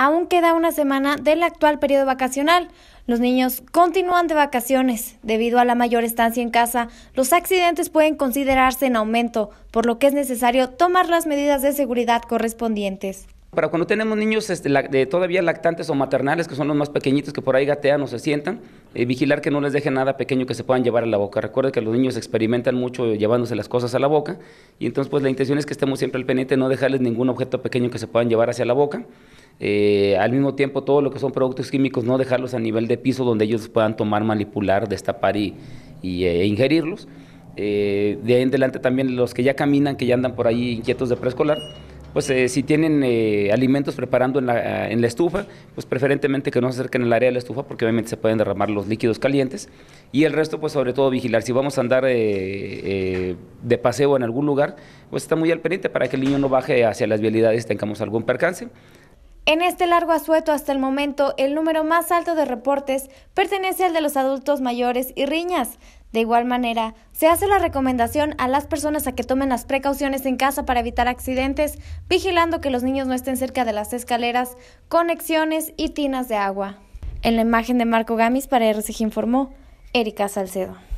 aún queda una semana del actual periodo vacacional. Los niños continúan de vacaciones. Debido a la mayor estancia en casa, los accidentes pueden considerarse en aumento, por lo que es necesario tomar las medidas de seguridad correspondientes. Para cuando tenemos niños este, de, todavía lactantes o maternales, que son los más pequeñitos que por ahí gatean o se sientan, eh, vigilar que no les dejen nada pequeño que se puedan llevar a la boca. Recuerde que los niños experimentan mucho llevándose las cosas a la boca y entonces pues la intención es que estemos siempre al pendiente, no dejarles ningún objeto pequeño que se puedan llevar hacia la boca. Eh, al mismo tiempo, todo lo que son productos químicos, no dejarlos a nivel de piso donde ellos puedan tomar, manipular, destapar y, eh, e ingerirlos. Eh, de ahí en adelante también los que ya caminan, que ya andan por ahí inquietos de preescolar, pues si tienen alimentos preparando en la, estufa, pues preferentemente que no se acerquen al área de la estufa porque obviamente se pueden derramar los líquidos calientes. Y el resto, pues sobre todo vigilar. Si vamos a andar de paseo en algún lugar, pues está muy al pendiente para que el niño no baje hacia las vialidades y tengamos algún percance. En este largo asueto hasta el momento, el número más alto de reportes pertenece al de los adultos mayores y riñas. De igual manera, se hace la recomendación a las personas a que tomen las precauciones en casa para evitar accidentes, vigilando que los niños no estén cerca de las escaleras, conexiones y tinas de agua. En la imagen de Marco Gamis para RCG informó Erika Salcedo.